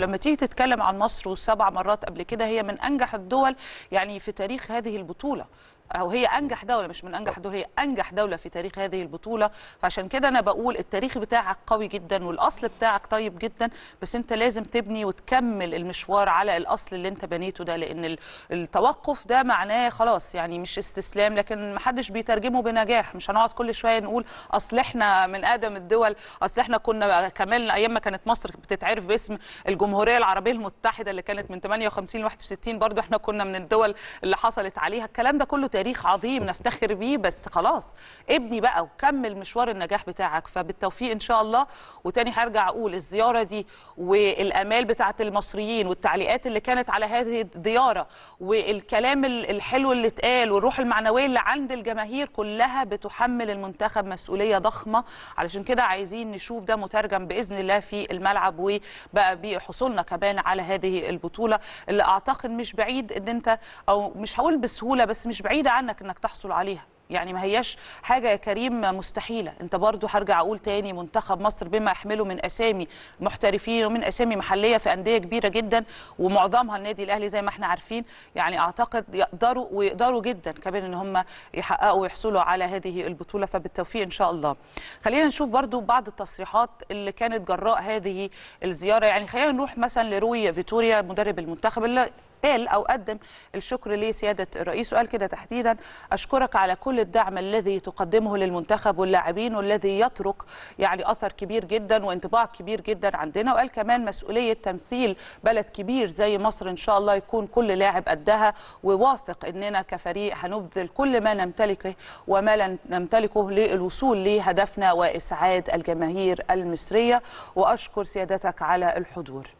لما تيجي تتكلم عن مصر والسبع مرات قبل كده هي من انجح الدول يعني في تاريخ هذه البطوله او هي انجح دوله مش من انجح دول هي انجح دوله في تاريخ هذه البطوله فعشان كده انا بقول التاريخ بتاعك قوي جدا والاصل بتاعك طيب جدا بس انت لازم تبني وتكمل المشوار على الاصل اللي انت بنيته ده لان التوقف ده معناه خلاص يعني مش استسلام لكن ما حدش بيترجمه بنجاح مش هنقعد كل شويه نقول اصل احنا من اقدم الدول اصل احنا كنا كمان ايام ما كانت مصر بتتعرف باسم الجمهوريه العربيه المتحده اللي كانت من 58 ل 61 برضو احنا كنا من الدول اللي حصلت عليها الكلام ده كله تاريخ تاريخ عظيم نفتخر بيه بس خلاص ابني بقى وكمل مشوار النجاح بتاعك فبالتوفيق ان شاء الله وتاني هرجع اقول الزياره دي والامال بتاعه المصريين والتعليقات اللي كانت على هذه الزياره والكلام الحلو اللي اتقال والروح المعنويه اللي عند الجماهير كلها بتحمل المنتخب مسؤوليه ضخمه علشان كده عايزين نشوف ده مترجم باذن الله في الملعب وبقى بحصولنا كمان على هذه البطوله اللي اعتقد مش بعيد ان انت او مش هقول بسهوله بس مش بعيد بعيده عنك انك تحصل عليها يعني ما هياش حاجه يا كريم مستحيله انت برضو هرجع اقول تاني منتخب مصر بما يحمله من اسامي محترفين ومن اسامي محليه في انديه كبيره جدا ومعظمها النادي الاهلي زي ما احنا عارفين يعني اعتقد يقدروا ويقدروا جدا كمان ان هم يحققوا ويحصلوا على هذه البطوله فبالتوفيق ان شاء الله خلينا نشوف برضو بعض التصريحات اللي كانت جراء هذه الزياره يعني خلينا نروح مثلا لروي فيتوريا مدرب المنتخب اللي قال أو قدم الشكر لسيادة الرئيس وقال كده تحديدا أشكرك على كل الدعم الذي تقدمه للمنتخب واللاعبين والذي يترك يعني أثر كبير جدا وانطباع كبير جدا عندنا وقال كمان مسؤولية تمثيل بلد كبير زي مصر إن شاء الله يكون كل لاعب قدها وواثق إننا كفريق هنبذل كل ما نمتلكه وما لن نمتلكه للوصول لهدفنا وإسعاد الجماهير المصرية وأشكر سيادتك على الحضور